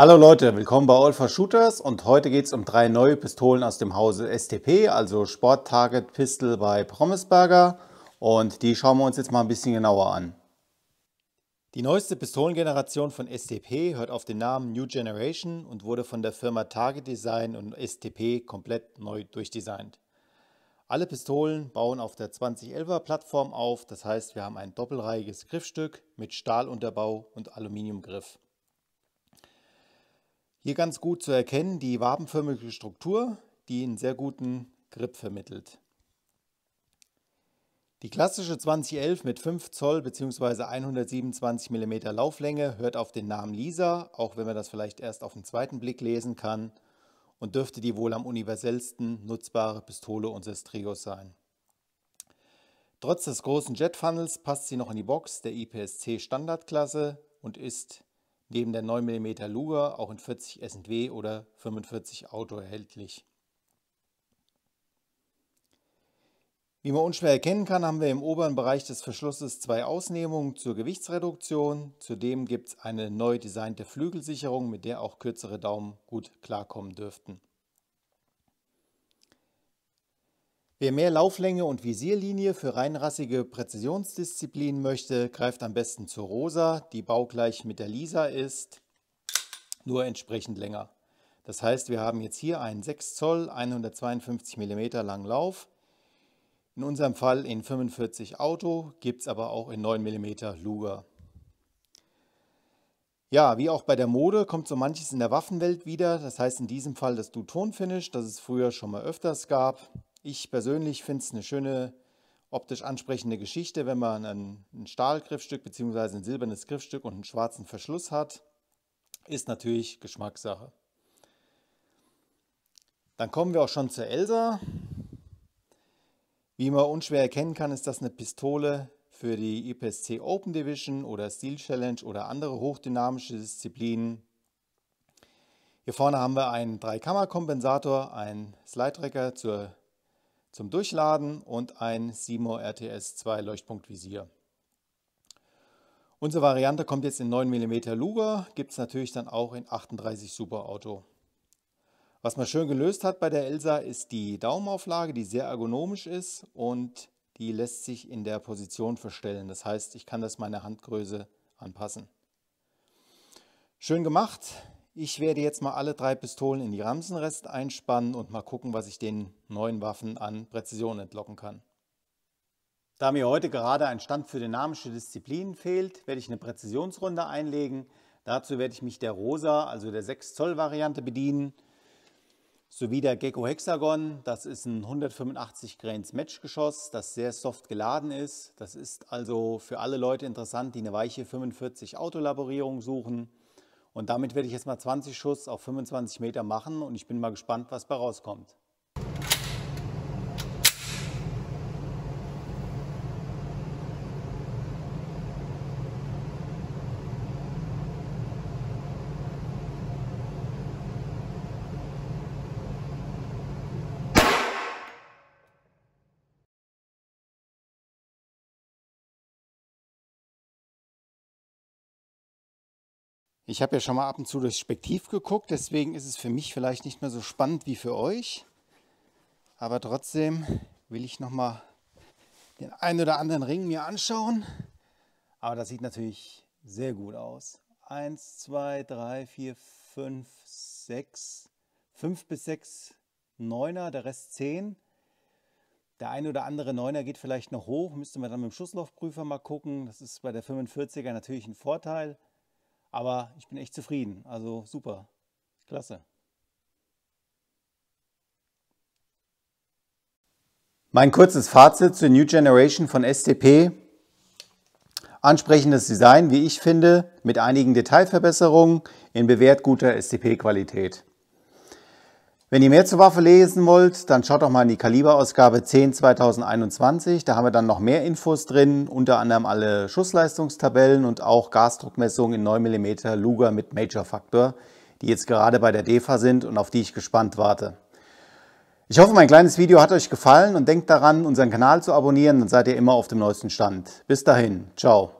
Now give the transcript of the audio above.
Hallo Leute, willkommen bei All for Shooters und heute geht es um drei neue Pistolen aus dem Hause STP, also Sport Target Pistol bei Promisberger und die schauen wir uns jetzt mal ein bisschen genauer an. Die neueste Pistolengeneration von STP hört auf den Namen New Generation und wurde von der Firma Target Design und STP komplett neu durchdesignt. Alle Pistolen bauen auf der 2011er Plattform auf, das heißt wir haben ein doppelreihiges Griffstück mit Stahlunterbau und Aluminiumgriff. Hier ganz gut zu erkennen die wabenförmige Struktur, die einen sehr guten Grip vermittelt. Die klassische 2011 mit 5 Zoll bzw. 127 mm Lauflänge hört auf den Namen Lisa, auch wenn man das vielleicht erst auf den zweiten Blick lesen kann, und dürfte die wohl am universellsten nutzbare Pistole unseres Trios sein. Trotz des großen Jet-Funnels passt sie noch in die Box der IPSC Standardklasse und ist neben der 9 mm Luger auch in 40 SW oder 45 Auto erhältlich. Wie man unschwer erkennen kann, haben wir im oberen Bereich des Verschlusses zwei Ausnehmungen zur Gewichtsreduktion. Zudem gibt es eine neu designte Flügelsicherung, mit der auch kürzere Daumen gut klarkommen dürften. Wer mehr Lauflänge und Visierlinie für reinrassige Präzisionsdisziplinen möchte, greift am besten zur Rosa, die baugleich mit der Lisa ist, nur entsprechend länger. Das heißt, wir haben jetzt hier einen 6 Zoll 152 mm langen Lauf. In unserem Fall in 45 Auto, gibt es aber auch in 9 mm Luger. Ja, wie auch bei der Mode kommt so manches in der Waffenwelt wieder. Das heißt in diesem Fall das Duton-Finish, das es früher schon mal öfters gab. Ich persönlich finde es eine schöne, optisch ansprechende Geschichte, wenn man ein, Stahlgriffstück bzw. ein silbernes Griffstück und einen schwarzen Verschluss hat. Ist natürlich Geschmackssache. Dann kommen wir auch schon zur Elsa. Wie man unschwer erkennen kann, ist das eine Pistole für die IPSC Open Division oder Steel Challenge oder andere hochdynamische Disziplinen. Hier vorne haben wir einen Dreikammerkompensator, einen Slide-Tracker zur zum Durchladen und ein Simo RTS2 Leuchtpunktvisier. Unsere Variante kommt jetzt in 9 mm Luger, gibt es natürlich dann auch in 38 Super Auto. Was man schön gelöst hat bei der Elsa ist die Daumenauflage, die sehr ergonomisch ist und die lässt sich in der Position verstellen. Das heißt, ich kann das meiner Handgröße anpassen. Schön gemacht. Ich werde jetzt mal alle drei Pistolen in die Ramsenrest einspannen und mal gucken, was ich den neuen Waffen an Präzision entlocken kann. Da mir heute gerade ein Stand für dynamische Disziplinen fehlt, werde ich eine Präzisionsrunde einlegen. Dazu werde ich mich der Rosa, also der 6 Zoll Variante bedienen, sowie der Gecko Hexagon. Das ist ein 185 Grains Matchgeschoss, das sehr soft geladen ist. Das ist also für alle Leute interessant, die eine weiche 45 Autolaborierung suchen. Und damit werde ich jetzt mal 20 Schuss auf 25 Meter machen und ich bin mal gespannt, was bei rauskommt. Ich habe ja schon mal ab und zu durchs Spektiv geguckt, deswegen ist es für mich vielleicht nicht mehr so spannend wie für euch. Aber trotzdem will ich noch mal den einen oder anderen Ring mir anschauen. Aber das sieht natürlich sehr gut aus. Eins, zwei, drei, vier, fünf, sechs, fünf bis sechs Neuner, der Rest zehn. Der eine oder andere Neuner geht vielleicht noch hoch, müsste man dann mit dem Schusslaufprüfer mal gucken. Das ist bei der 45er natürlich ein Vorteil. Aber ich bin echt zufrieden. Also super. Klasse. Mein kurzes Fazit zur New Generation von STP. Ansprechendes Design, wie ich finde, mit einigen Detailverbesserungen in bewährt guter STP-Qualität. Wenn ihr mehr zur Waffe lesen wollt, dann schaut doch mal in die Kaliberausgabe 10 2021. Da haben wir dann noch mehr Infos drin, unter anderem alle Schussleistungstabellen und auch Gasdruckmessungen in 9mm Luger mit Major-Faktor, die jetzt gerade bei der DEFA sind und auf die ich gespannt warte. Ich hoffe, mein kleines Video hat euch gefallen und denkt daran, unseren Kanal zu abonnieren, dann seid ihr immer auf dem neuesten Stand. Bis dahin, ciao.